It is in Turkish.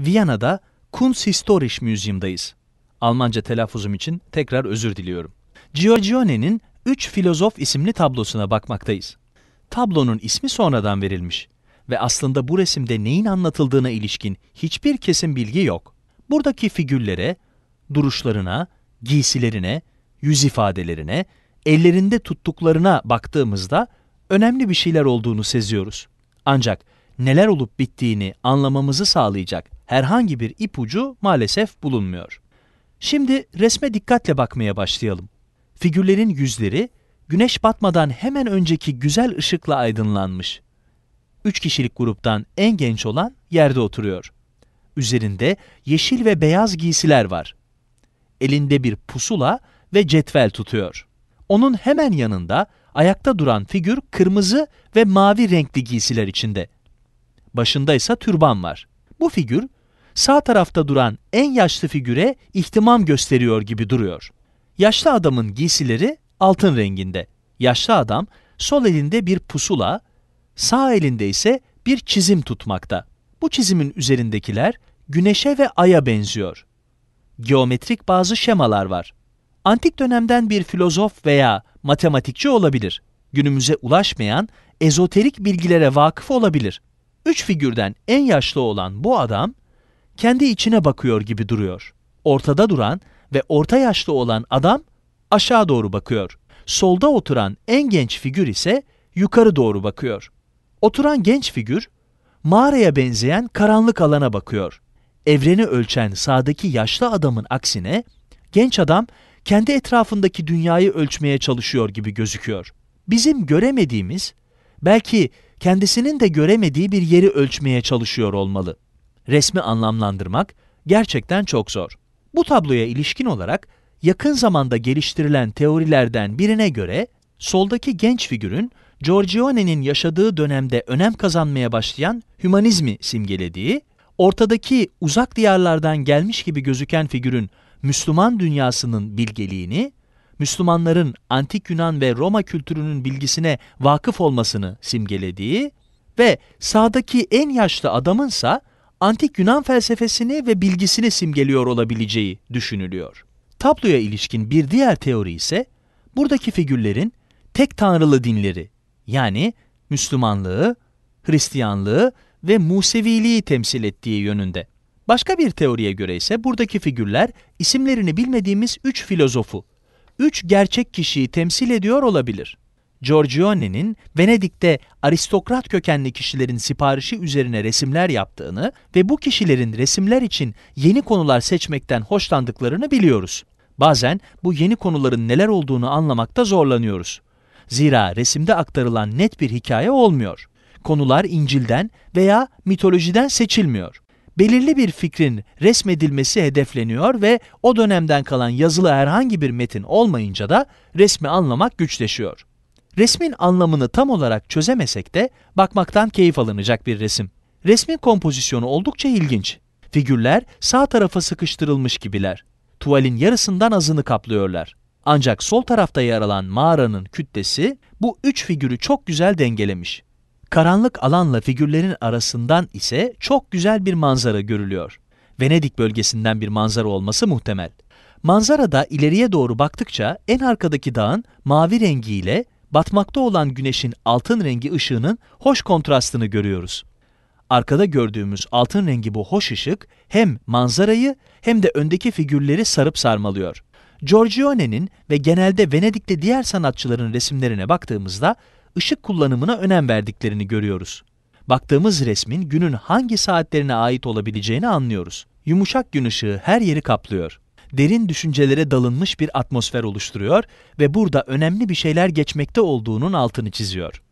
Viyana'da Kunsthistorisch Museum'dayız. Almanca telaffuzum için tekrar özür diliyorum. Giorgione'nin Üç Filozof isimli tablosuna bakmaktayız. Tablonun ismi sonradan verilmiş ve aslında bu resimde neyin anlatıldığına ilişkin hiçbir kesin bilgi yok. Buradaki figürlere, duruşlarına, giysilerine, yüz ifadelerine, ellerinde tuttuklarına baktığımızda önemli bir şeyler olduğunu seziyoruz. Ancak neler olup bittiğini anlamamızı sağlayacak herhangi bir ipucu maalesef bulunmuyor. Şimdi resme dikkatle bakmaya başlayalım. Figürlerin yüzleri güneş batmadan hemen önceki güzel ışıkla aydınlanmış. Üç kişilik gruptan en genç olan yerde oturuyor. Üzerinde yeşil ve beyaz giysiler var. Elinde bir pusula ve cetvel tutuyor. Onun hemen yanında ayakta duran figür kırmızı ve mavi renkli giysiler içinde. Başında ise türban var. Bu figür sağ tarafta duran en yaşlı figüre ihtimam gösteriyor gibi duruyor. Yaşlı adamın giysileri altın renginde. Yaşlı adam sol elinde bir pusula, sağ elinde ise bir çizim tutmakta. Bu çizimin üzerindekiler güneşe ve aya benziyor. Geometrik bazı şemalar var. Antik dönemden bir filozof veya matematikçi olabilir. Günümüze ulaşmayan ezoterik bilgilere vakıf olabilir. Üç figürden en yaşlı olan bu adam, kendi içine bakıyor gibi duruyor. Ortada duran ve orta yaşlı olan adam aşağı doğru bakıyor. Solda oturan en genç figür ise yukarı doğru bakıyor. Oturan genç figür mağaraya benzeyen karanlık alana bakıyor. Evreni ölçen sağdaki yaşlı adamın aksine genç adam kendi etrafındaki dünyayı ölçmeye çalışıyor gibi gözüküyor. Bizim göremediğimiz, belki kendisinin de göremediği bir yeri ölçmeye çalışıyor olmalı resmi anlamlandırmak gerçekten çok zor. Bu tabloya ilişkin olarak yakın zamanda geliştirilen teorilerden birine göre soldaki genç figürün Giorgione'nin yaşadığı dönemde önem kazanmaya başlayan hümanizmi simgelediği, ortadaki uzak diyarlardan gelmiş gibi gözüken figürün Müslüman dünyasının bilgeliğini, Müslümanların antik Yunan ve Roma kültürünün bilgisine vakıf olmasını simgelediği ve sağdaki en yaşlı adamınsa antik Yunan felsefesini ve bilgisini simgeliyor olabileceği düşünülüyor. Tabloya ilişkin bir diğer teori ise buradaki figürlerin tek tanrılı dinleri yani Müslümanlığı, Hristiyanlığı ve Museviliği temsil ettiği yönünde. Başka bir teoriye göre ise buradaki figürler isimlerini bilmediğimiz üç filozofu, üç gerçek kişiyi temsil ediyor olabilir. Giorgione'nin Venedik'te aristokrat kökenli kişilerin siparişi üzerine resimler yaptığını ve bu kişilerin resimler için yeni konular seçmekten hoşlandıklarını biliyoruz. Bazen bu yeni konuların neler olduğunu anlamakta zorlanıyoruz. Zira resimde aktarılan net bir hikaye olmuyor. Konular İncil'den veya mitolojiden seçilmiyor. Belirli bir fikrin resmedilmesi hedefleniyor ve o dönemden kalan yazılı herhangi bir metin olmayınca da resmi anlamak güçleşiyor. Resmin anlamını tam olarak çözemesek de bakmaktan keyif alınacak bir resim. Resmin kompozisyonu oldukça ilginç. Figürler sağ tarafa sıkıştırılmış gibiler. Tuvalin yarısından azını kaplıyorlar. Ancak sol tarafta yer alan mağaranın kütlesi bu üç figürü çok güzel dengelemiş. Karanlık alanla figürlerin arasından ise çok güzel bir manzara görülüyor. Venedik bölgesinden bir manzara olması muhtemel. Manzarada ileriye doğru baktıkça en arkadaki dağın mavi rengiyle batmakta olan güneşin altın rengi ışığının hoş kontrastını görüyoruz. Arkada gördüğümüz altın rengi bu hoş ışık hem manzarayı hem de öndeki figürleri sarıp sarmalıyor. Giorgione'nin ve genelde Venedik'te diğer sanatçıların resimlerine baktığımızda ışık kullanımına önem verdiklerini görüyoruz. Baktığımız resmin günün hangi saatlerine ait olabileceğini anlıyoruz. Yumuşak gün ışığı her yeri kaplıyor derin düşüncelere dalınmış bir atmosfer oluşturuyor ve burada önemli bir şeyler geçmekte olduğunun altını çiziyor.